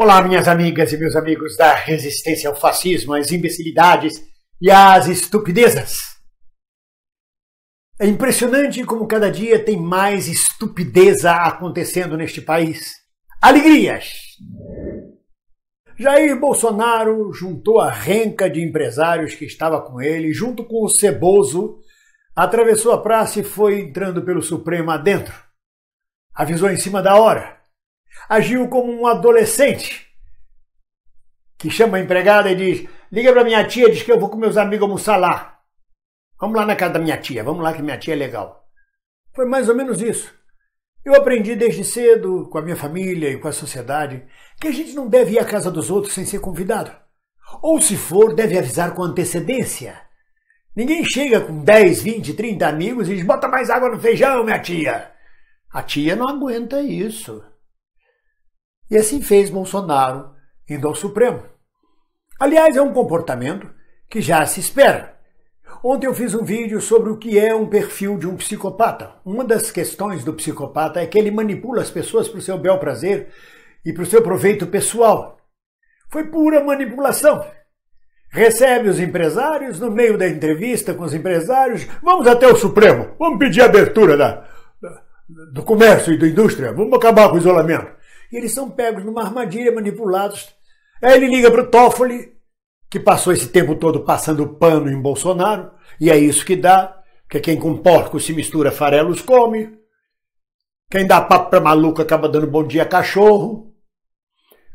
Olá, minhas amigas e meus amigos da resistência ao fascismo, às imbecilidades e às estupidezas. É impressionante como cada dia tem mais estupideza acontecendo neste país. Alegrias! Jair Bolsonaro juntou a renca de empresários que estava com ele, junto com o Ceboso, atravessou a praça e foi entrando pelo Supremo adentro. Avisou em cima da hora agiu como um adolescente que chama a empregada e diz: Liga para minha tia, diz que eu vou com meus amigos almoçar lá. Vamos lá na casa da minha tia, vamos lá que minha tia é legal. Foi mais ou menos isso. Eu aprendi desde cedo, com a minha família e com a sociedade, que a gente não deve ir à casa dos outros sem ser convidado. Ou se for, deve avisar com antecedência. Ninguém chega com 10, 20, 30 amigos e diz: bota mais água no feijão, minha tia. A tia não aguenta isso. E assim fez Bolsonaro indo ao Supremo. Aliás, é um comportamento que já se espera. Ontem eu fiz um vídeo sobre o que é um perfil de um psicopata. Uma das questões do psicopata é que ele manipula as pessoas para o seu bel prazer e para o seu proveito pessoal. Foi pura manipulação. Recebe os empresários, no meio da entrevista com os empresários, vamos até o Supremo, vamos pedir a abertura da, da do comércio e da indústria, vamos acabar com o isolamento e eles são pegos numa armadilha, manipulados. Aí ele liga para o Toffoli, que passou esse tempo todo passando pano em Bolsonaro, e é isso que dá, Que é quem com porco se mistura, farelos come. Quem dá papo para maluco acaba dando bom dia a cachorro.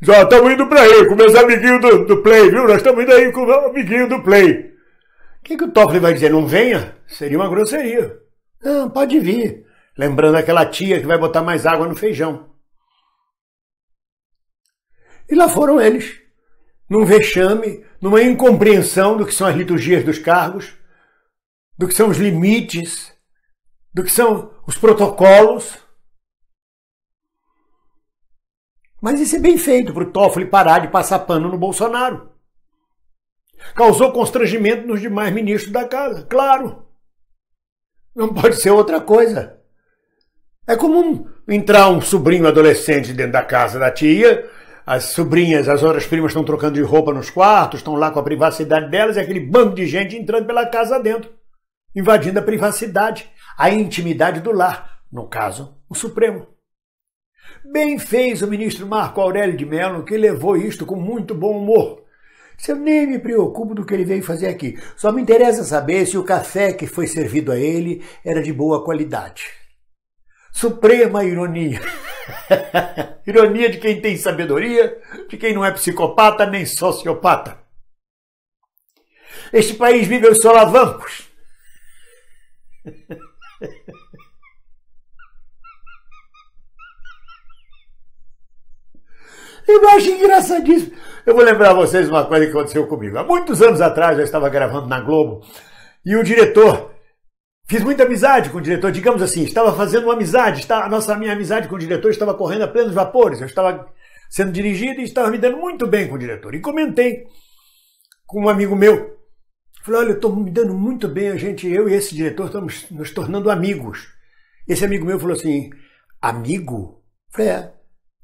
Já estamos indo para aí com meus amiguinhos do, do Play, viu? Nós estamos indo aí com o amiguinho do Play. O que, que o Toffoli vai dizer? Não venha? Seria uma grosseria. Não, pode vir. Lembrando aquela tia que vai botar mais água no feijão. E lá foram eles, num vexame, numa incompreensão do que são as liturgias dos cargos, do que são os limites, do que são os protocolos. Mas isso é bem feito para o Toffoli parar de passar pano no Bolsonaro. Causou constrangimento nos demais ministros da casa, claro. Não pode ser outra coisa. É comum entrar um sobrinho adolescente dentro da casa da tia as sobrinhas, as horas primas estão trocando de roupa nos quartos, estão lá com a privacidade delas, e aquele bando de gente entrando pela casa dentro, invadindo a privacidade, a intimidade do lar, no caso, o Supremo. Bem fez o ministro Marco Aurélio de Mello, que levou isto com muito bom humor. Se eu nem me preocupo do que ele veio fazer aqui, só me interessa saber se o café que foi servido a ele era de boa qualidade. Suprema ironia. Ironia de quem tem sabedoria, de quem não é psicopata nem sociopata. Este país vive aos solavancos. Eu acho engraçadíssimo. Eu vou lembrar vocês uma coisa que aconteceu comigo. Há muitos anos atrás eu estava gravando na Globo e o diretor Fiz muita amizade com o diretor, digamos assim, estava fazendo uma amizade, estava, a nossa minha amizade com o diretor estava correndo a plenos vapores, eu estava sendo dirigido e estava me dando muito bem com o diretor. E comentei com um amigo meu, falei, olha, eu estou me dando muito bem, a gente, eu e esse diretor estamos nos tornando amigos. Esse amigo meu falou assim, amigo? Falei, é,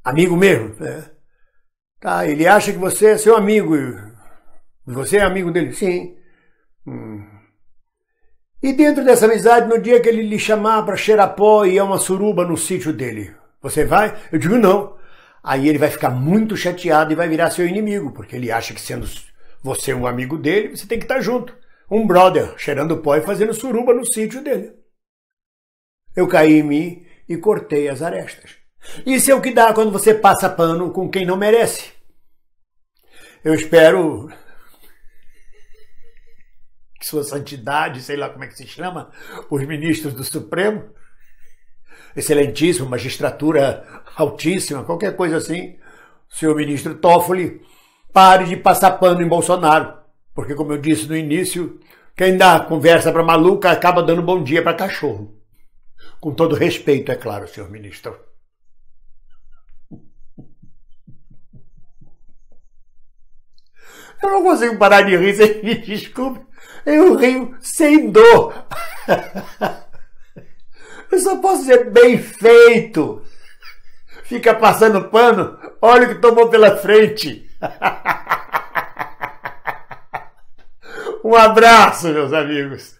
amigo mesmo? Falei, é. Tá, ele acha que você é seu amigo, você é amigo dele? Sim. Hum. E dentro dessa amizade, no dia que ele lhe chamar para pó e é uma suruba no sítio dele, você vai? Eu digo não. Aí ele vai ficar muito chateado e vai virar seu inimigo, porque ele acha que sendo você um amigo dele, você tem que estar tá junto. Um brother cheirando pó e fazendo suruba no sítio dele. Eu caí em mim e cortei as arestas. Isso é o que dá quando você passa pano com quem não merece. Eu espero sua Santidade, sei lá como é que se chama, os ministros do Supremo, excelentíssimo, magistratura altíssima, qualquer coisa assim, senhor ministro Toffoli, pare de passar pano em Bolsonaro, porque, como eu disse no início, quem dá conversa para maluca acaba dando bom dia para cachorro. Com todo respeito, é claro, senhor ministro. Eu não consigo parar de rir, sem me desculpe. Eu rio sem dor. Eu só posso dizer bem feito. Fica passando pano, olha o que tomou pela frente. Um abraço, meus amigos.